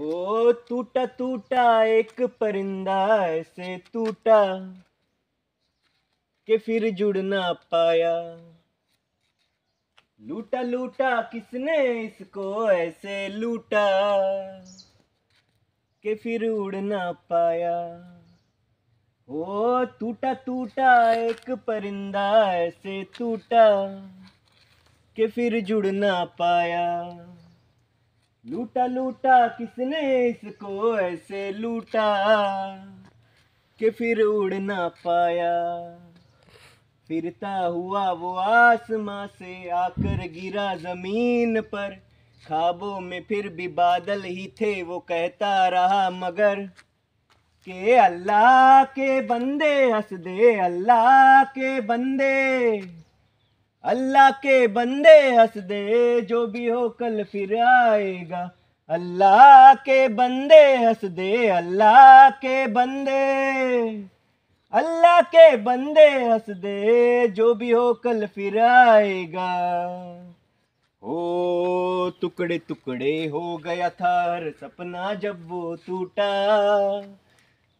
ओ टूटा टूटा एक परिंदा ऐसे टूटा के फिर जुड़ ना पाया लूटा लूटा किसने इसको ऐसे लूटा के फिर उड़ ना पाया ओ टूटा टूटा एक परिंदा ऐसे टूटा के फिर जुड़ ना पाया लूटा लूटा किसने इसको ऐसे लूटा कि फिर उड़ ना पाया फिरता हुआ वो आसमां से आकर गिरा जमीन पर खाबों में फिर भी बादल ही थे वो कहता रहा मगर के अल्लाह के बंदे हंस दे अल्लाह के बंदे अल्लाह के बंदे हंस दे जो भी हो कल फिर आएगा अल्लाह के बंदे हंस दे अल्लाह के बंदे अल्लाह के बंदे हंस दे जो भी हो कल फिर आएगा ओ टुकड़े टुकड़े हो गया था हर सपना जब वो टूटा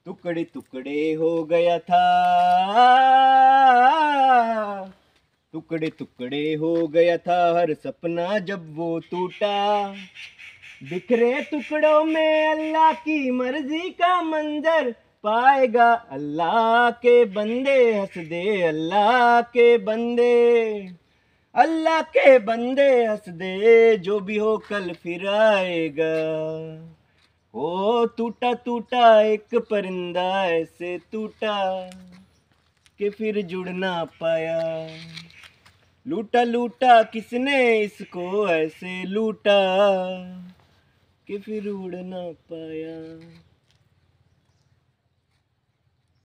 टुकड़े टुकड़े हो गया था टुकड़े टुकड़े हो गया था हर सपना जब वो टूटा बिखरे टुकड़ों में अल्लाह की मर्जी का मंजर पाएगा अल्लाह के बंदे हंस दे अल्लाह के बंदे अल्लाह के बंदे हंस दे जो भी हो कल फिर आएगा ओ टूटा टूटा एक परिंदा ऐसे टूटा कि फिर जुड़ ना पाया लूटा लूटा किसने इसको ऐसे लूटा कि फिर उड़ ना पाया